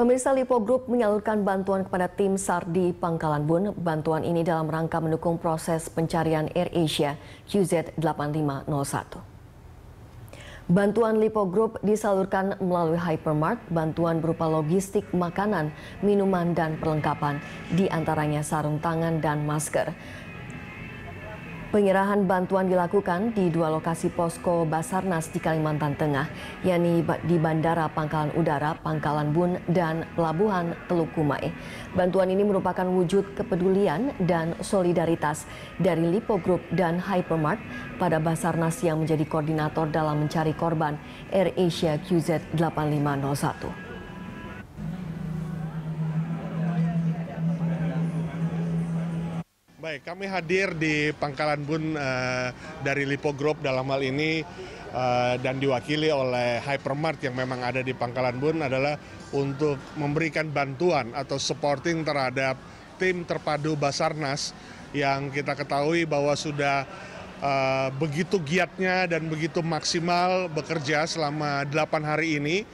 Pemirsa Lipo Group menyalurkan bantuan kepada tim SAR di Pangkalan Bun. Bantuan ini dalam rangka mendukung proses pencarian Air Asia QZ8501. Bantuan Lipo Group disalurkan melalui Hypermart, bantuan berupa logistik, makanan, minuman, dan perlengkapan, diantaranya sarung tangan dan masker. Penyerahan bantuan dilakukan di dua lokasi posko Basarnas di Kalimantan Tengah, yakni di Bandara Pangkalan Udara, Pangkalan Bun, dan Pelabuhan Teluk Kumai. Bantuan ini merupakan wujud kepedulian dan solidaritas dari Lipo Group dan Hypermart pada Basarnas yang menjadi koordinator dalam mencari korban Air Asia QZ 8501. Baik, kami hadir di Pangkalan Bun uh, dari Lipo Group dalam hal ini uh, dan diwakili oleh Hypermart yang memang ada di Pangkalan Bun adalah untuk memberikan bantuan atau supporting terhadap tim terpadu Basarnas yang kita ketahui bahwa sudah uh, begitu giatnya dan begitu maksimal bekerja selama 8 hari ini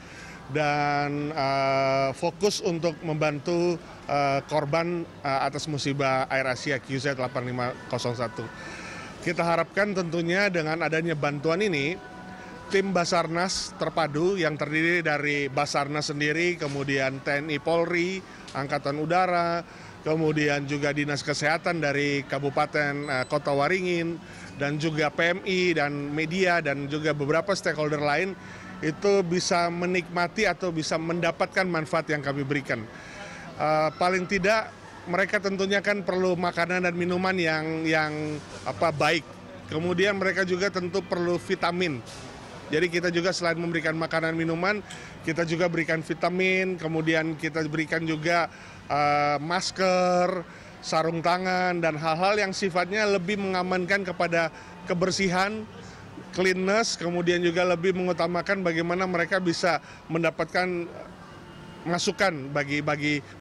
dan uh, fokus untuk membantu uh, korban uh, atas musibah Air Asia QZ 8501. Kita harapkan tentunya dengan adanya bantuan ini, tim Basarnas terpadu yang terdiri dari Basarnas sendiri, kemudian TNI Polri, Angkatan Udara, kemudian juga Dinas Kesehatan dari Kabupaten uh, Kota Waringin, dan juga PMI dan media dan juga beberapa stakeholder lain itu bisa menikmati atau bisa mendapatkan manfaat yang kami berikan. Uh, paling tidak mereka tentunya kan perlu makanan dan minuman yang yang apa baik. Kemudian mereka juga tentu perlu vitamin. Jadi kita juga selain memberikan makanan minuman, kita juga berikan vitamin, kemudian kita berikan juga uh, masker, sarung tangan dan hal-hal yang sifatnya lebih mengamankan kepada kebersihan cleanness, kemudian juga lebih mengutamakan bagaimana mereka bisa mendapatkan masukan bagi bagi